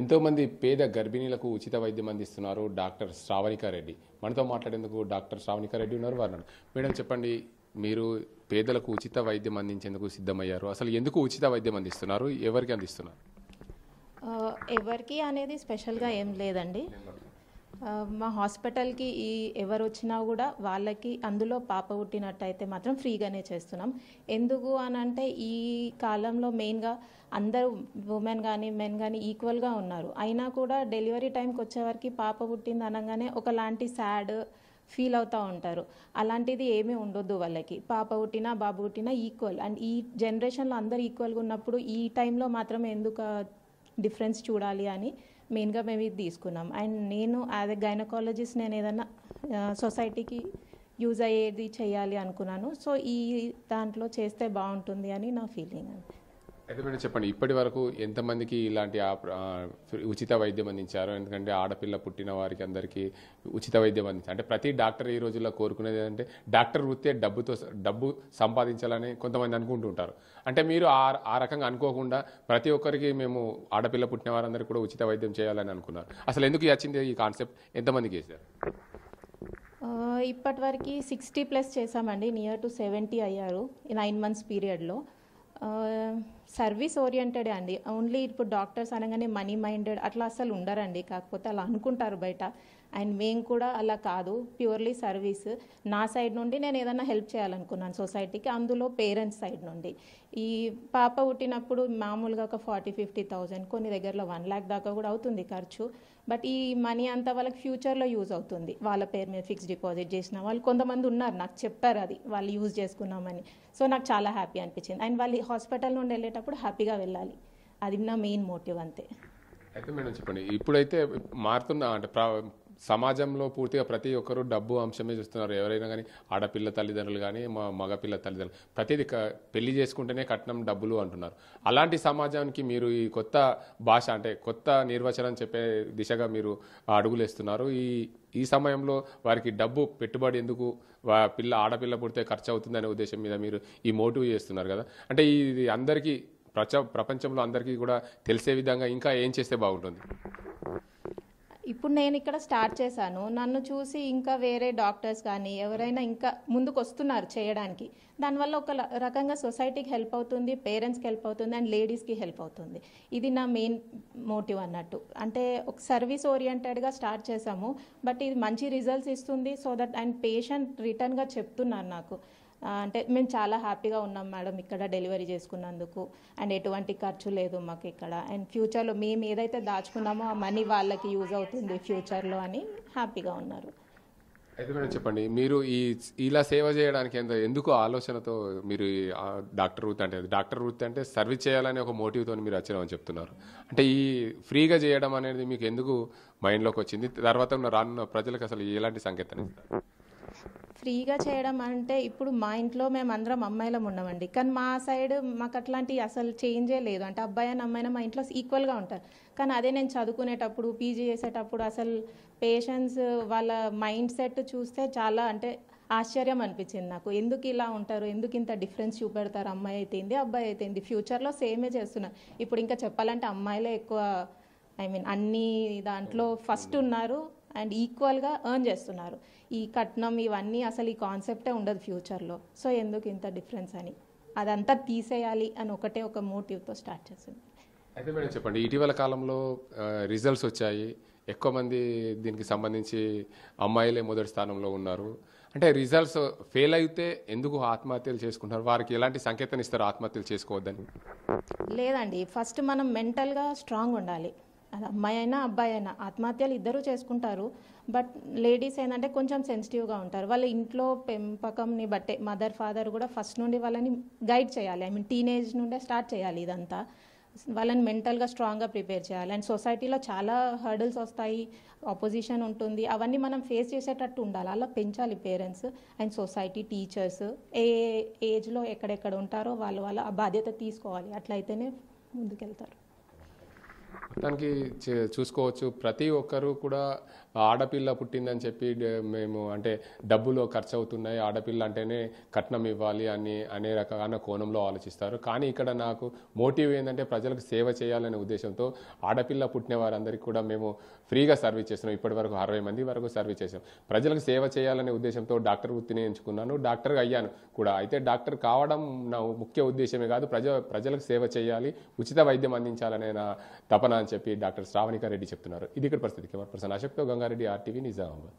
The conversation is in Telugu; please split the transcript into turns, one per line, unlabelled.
ఎంతోమంది పేద గర్భిణీలకు ఉచిత వైద్యం అందిస్తున్నారు డాక్టర్ రెడ్డి మనతో మాట్లాడేందుకు డాక్టర్ రెడ్డి ఉన్నారు వారు మేడం చెప్పండి మీరు పేదలకు ఉచిత వైద్యం అందించేందుకు సిద్ధమయ్యారు అసలు ఎందుకు ఉచిత వైద్యం అందిస్తున్నారు ఎవరికి అందిస్తున్నారు
ఎవరికి అనేది స్పెషల్గా ఏం లేదండి మా హాస్పిటల్కి ఈ ఎవరు వచ్చినా కూడా వాళ్ళకి అందులో పాప పుట్టినట్టయితే మాత్రం ఫ్రీగానే చేస్తున్నాం ఎందుకు అని అంటే ఈ కాలంలో మెయిన్గా అందరూ ఉమెన్ కానీ మెన్ కానీ ఈక్వల్గా ఉన్నారు అయినా కూడా డెలివరీ టైంకి వచ్చేవారికి పాప పుట్టింది అనగానే ఒకలాంటి సాడ్ ఫీల్ అవుతూ ఉంటారు అలాంటిది ఏమీ ఉండొద్దు వాళ్ళకి పాప పుట్టినా బాబు పుట్టినా ఈక్వల్ అండ్ ఈ జనరేషన్లో అందరు ఈక్వల్గా ఉన్నప్పుడు ఈ టైంలో మాత్రం ఎందుకు డిఫరెన్స్ చూడాలి అని మెయిన్గా మేము ఇది తీసుకున్నాం అండ్ నేను యాజ్ ఎ గైనకాలజిస్ట్ నేను ఏదన్నా సొసైటీకి యూజ్ అయ్యేది చేయాలి అనుకున్నాను సో ఈ దాంట్లో చేస్తే బాగుంటుంది అని నా ఫీలింగ్
ఎదురుగా చెప్పండి ఇప్పటి వరకు ఎంతమందికి ఇలాంటి ఉచిత వైద్యం అందించారు ఎందుకంటే ఆడపిల్ల పుట్టిన వారికి అందరికీ ఉచిత వైద్యం అందించారు అంటే ప్రతి డాక్టర్ ఈ రోజుల్లో కోరుకునేది ఏంటంటే డాక్టర్ వృత్తే డబ్బుతో డబ్బు సంపాదించాలని కొంతమంది అనుకుంటుంటారు అంటే మీరు ఆ ఆ రకంగా అనుకోకుండా ప్రతి ఒక్కరికి మేము ఆడపిల్ల పుట్టిన వారందరికీ కూడా ఉచిత వైద్యం చేయాలని అనుకున్నారు అసలు ఎందుకు వచ్చింది ఈ కాన్సెప్ట్ ఎంతమందికి చేశారు
వరకు సిక్స్టీ ప్లస్ చేశామండి నియర్ టు సెవెంటీ అయ్యారు నైన్ మంత్స్ పీరియడ్లో సర్వీస్ ఓరియంటెడ్ అండి ఓన్లీ ఇప్పుడు డాక్టర్స్ అనగానే మనీ మైండెడ్ అట్లా అసలు ఉండరండి కాకపోతే అలా అనుకుంటారు బయట అండ్ మేము కూడా అలా కాదు ప్యూర్లీ సర్వీస్ నా సైడ్ నుండి నేను ఏదైనా హెల్ప్ చేయాలనుకున్నాను సొసైటీకి అందులో పేరెంట్స్ సైడ్ నుండి ఈ పాప పుట్టినప్పుడు మామూలుగా ఒక ఫార్టీ ఫిఫ్టీ థౌజండ్ కొన్ని దగ్గరలో వన్ ల్యాక్ దాకా కూడా అవుతుంది ఖర్చు బట్ ఈ మనీ అంతా వాళ్ళకి ఫ్యూచర్లో యూజ్ అవుతుంది వాళ్ళ పేరు మీద ఫిక్స్డ్ డిపాజిట్ చేసిన వాళ్ళు కొంతమంది ఉన్నారు నాకు చెప్పారు అది వాళ్ళు యూజ్ చేసుకున్నామని సో నాకు చాలా హ్యాపీ అనిపించింది అండ్ వాళ్ళు హాస్పిటల్ నుండి వెళ్ళే వెళ్ళేటప్పుడు హ్యాపీగా వెళ్ళాలి అది నా మెయిన్ మోటివ్ అంతే
అయితే మేడం చెప్పండి ఇప్పుడైతే మారుతున్న అంటే సమాజంలో పూర్తిగా ప్రతి ఒక్కరూ డబ్బు అంశమే చూస్తున్నారు ఎవరైనా కానీ ఆడపిల్ల తల్లిదండ్రులు కానీ మా మగపిల్ల తల్లిదండ్రులు ప్రతిదీ పెళ్లి చేసుకుంటేనే కట్నం డబ్బులు అంటున్నారు అలాంటి సమాజానికి మీరు ఈ కొత్త భాష అంటే కొత్త నిర్వచనం చెప్పే దిశగా మీరు అడుగులేస్తున్నారు ఈ ఈ సమయంలో వారికి డబ్బు పెట్టుబడి ఎందుకు పిల్ల ఆడపిల్ల పుడితే ఖర్చు అవుతుందనే ఉద్దేశం మీద మీరు ఈ మోటివ్ చేస్తున్నారు కదా అంటే ఇది అందరికీ ప్రచ ప్రపంచంలో అందరికీ కూడా తెలిసే విధంగా ఇంకా ఏం చేస్తే బాగుంటుంది
ఇప్పుడు నేను ఇక్కడ స్టార్ట్ చేశాను నన్ను చూసి ఇంకా వేరే డాక్టర్స్ కానీ ఎవరైనా ఇంకా ముందుకు వస్తున్నారు చేయడానికి దానివల్ల ఒక రకంగా సొసైటీకి హెల్ప్ అవుతుంది పేరెంట్స్కి హెల్ప్ అవుతుంది అండ్ లేడీస్కి హెల్ప్ అవుతుంది ఇది నా మెయిన్ మోటివ్ అన్నట్టు అంటే ఒక సర్వీస్ ఓరియంటెడ్గా స్టార్ట్ చేశాము బట్ ఇది మంచి రిజల్ట్స్ ఇస్తుంది సో దట్ అండ్ పేషెంట్ రిటర్న్గా చెప్తున్నారు నాకు అంటే మేము చాలా హ్యాపీగా ఉన్నాం మేడం ఇక్కడ డెలివరీ చేసుకున్నందుకు అండ్ ఎటువంటి ఖర్చు లేదు మాకు ఇక్కడ అండ్ ఫ్యూచర్లో మేము ఏదైతే దాచుకున్నామో ఆ మనీ వాళ్ళకి యూజ్ అవుతుంది ఫ్యూచర్లో అని హ్యాపీగా ఉన్నారు
అయితే మేడం చెప్పండి మీరు ఈ ఇలా సేవ చేయడానికి ఎంత ఎందుకు ఆలోచనతో మీరు డాక్టర్ వృత్తి అంటే డాక్టర్ వృత్తి అంటే సర్వీస్ చేయాలని ఒక మోటివ్తో మీరు వచ్చామని చెప్తున్నారు అంటే ఈ ఫ్రీగా చేయడం అనేది మీకు ఎందుకు మైండ్లోకి వచ్చింది తర్వాత రానున్న ప్రజలకు అసలు ఎలాంటి సంకేతం
ఫ్రీగా చేయడం అంటే ఇప్పుడు మా ఇంట్లో మేము అందరం అమ్మాయిలం ఉన్నామండి కానీ మా సైడ్ మాకు అట్లాంటి అసలు చేంజే లేదు అంటే అబ్బాయి అని అమ్మాయిన మా ఇంట్లో ఈక్వల్గా ఉంటారు కానీ అదే నేను చదువుకునేటప్పుడు పీజీ చేసేటప్పుడు అసలు పేషెంట్స్ వాళ్ళ మైండ్ సెట్ చూస్తే చాలా అంటే ఆశ్చర్యం అనిపించింది నాకు ఎందుకు ఇలా ఉంటారు ఎందుకు ఇంత డిఫరెన్స్ చూపెడతారు అమ్మాయి అయితేంది అబ్బాయి అయితేంది ఫ్యూచర్లో సేమే చేస్తున్నారు ఇప్పుడు ఇంకా చెప్పాలంటే అమ్మాయిలే ఎక్కువ ఐ మీన్ అన్ని దాంట్లో ఫస్ట్ ఉన్నారు అండ్ ఈక్వల్గా ఎర్న్ చేస్తున్నారు ఈ కట్నం ఇవన్నీ అసలు ఈ కాన్సెప్టే ఉండదు ఫ్యూచర్లో సో ఎందుకు ఇంత డిఫరెన్స్ అని అదంతా తీసేయాలి అని ఒకటే ఒక మోటివ్తో స్టార్ట్ చేసింది
అయితే మేడం చెప్పండి ఇటీవల కాలంలో రిజల్ట్స్ వచ్చాయి ఎక్కువ మంది దీనికి సంబంధించి అమ్మాయిలే మొదటి స్థానంలో ఉన్నారు అంటే రిజల్ట్స్ ఫెయిల్ అయితే ఎందుకు ఆత్మహత్యలు చేసుకుంటారు వారికి ఎలాంటి సంకేతం ఇస్తారు ఆత్మహత్యలు చేసుకోవద్దని
లేదండి ఫస్ట్ మనం మెంటల్గా స్ట్రాంగ్ ఉండాలి అది అమ్మాయి అయినా అబ్బాయి అయినా ఆత్మహత్యలు ఇద్దరు చేసుకుంటారు బట్ లేడీస్ ఏంటంటే కొంచెం సెన్సిటివ్గా ఉంటారు వాళ్ళ ఇంట్లో పెంపకంని బట్టే మదర్ ఫాదర్ కూడా ఫస్ట్ నుండి వాళ్ళని గైడ్ చేయాలి ఐ మీన్ టీనేజ్ నుండే స్టార్ట్ చేయాలి ఇదంతా వాళ్ళని మెంటల్గా స్ట్రాంగ్గా ప్రిపేర్ చేయాలి అండ్ సొసైటీలో చాలా హర్డల్స్ వస్తాయి ఆపోజిషన్ ఉంటుంది అవన్నీ మనం ఫేస్ చేసేటట్టు ఉండాలి అలా పెంచాలి పేరెంట్స్ అండ్ సొసైటీ టీచర్స్ ఏ ఏజ్లో ఎక్కడెక్కడ ఉంటారో వాళ్ళు వాళ్ళ ఆ బాధ్యత తీసుకోవాలి అట్లయితేనే ముందుకెళ్తారు
దానికి చూసుకోవచ్చు ప్రతి ఒక్కరూ కూడా ఆడపిల్ల పుట్టిందని చెప్పి మేము అంటే డబ్బులు ఖర్చు అవుతున్నాయి ఆడపిల్ల అంటేనే కట్నం ఇవ్వాలి అని అనే రకమైన కోణంలో ఆలోచిస్తారు కానీ ఇక్కడ నాకు మోటివ్ ఏంటంటే ప్రజలకు సేవ చేయాలనే ఉద్దేశంతో ఆడపిల్ల పుట్టిన వారందరికీ కూడా మేము ఫ్రీగా సర్వీస్ చేస్తున్నాం ఇప్పటి వరకు అరవై మంది వరకు సర్వీస్ చేసాం ప్రజలకు సేవ చేయాలనే ఉద్దేశంతో డాక్టర్ వృత్తిని ఎంచుకున్నాను డాక్టర్గా అయ్యాను కూడా అయితే డాక్టర్ కావడం నా ముఖ్య ఉద్దేశమే కాదు ప్రజ ప్రజలకు సేవ చేయాలి ఉచిత వైద్యం అందించాలనే నా తపన చెప్పి డాక్టర్ శ్రావణికారెడ్డి చెప్తున్నారు ఇది ఇక్కడ పరిస్థితి కెమెరా పర్సన్ అశక్తో గంగారెడ్డి ఆర్టీవీ నిజామాబాద్